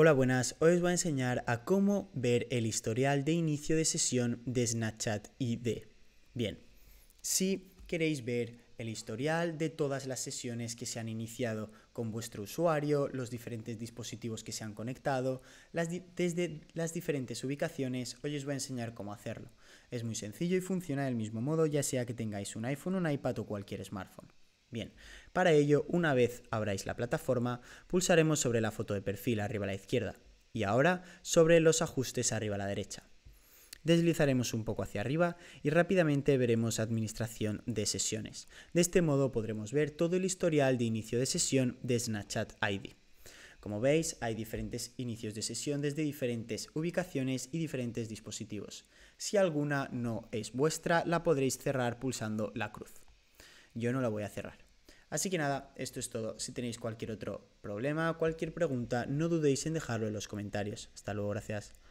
Hola buenas, hoy os voy a enseñar a cómo ver el historial de inicio de sesión de Snapchat ID. Bien, si queréis ver el historial de todas las sesiones que se han iniciado con vuestro usuario, los diferentes dispositivos que se han conectado, desde las diferentes ubicaciones, hoy os voy a enseñar cómo hacerlo. Es muy sencillo y funciona del mismo modo ya sea que tengáis un iPhone, un iPad o cualquier smartphone. Bien, para ello, una vez abráis la plataforma, pulsaremos sobre la foto de perfil arriba a la izquierda y ahora sobre los ajustes arriba a la derecha. Deslizaremos un poco hacia arriba y rápidamente veremos Administración de sesiones. De este modo podremos ver todo el historial de inicio de sesión de Snapchat ID. Como veis, hay diferentes inicios de sesión desde diferentes ubicaciones y diferentes dispositivos. Si alguna no es vuestra, la podréis cerrar pulsando la cruz yo no la voy a cerrar. Así que nada, esto es todo. Si tenéis cualquier otro problema, cualquier pregunta, no dudéis en dejarlo en los comentarios. Hasta luego, gracias.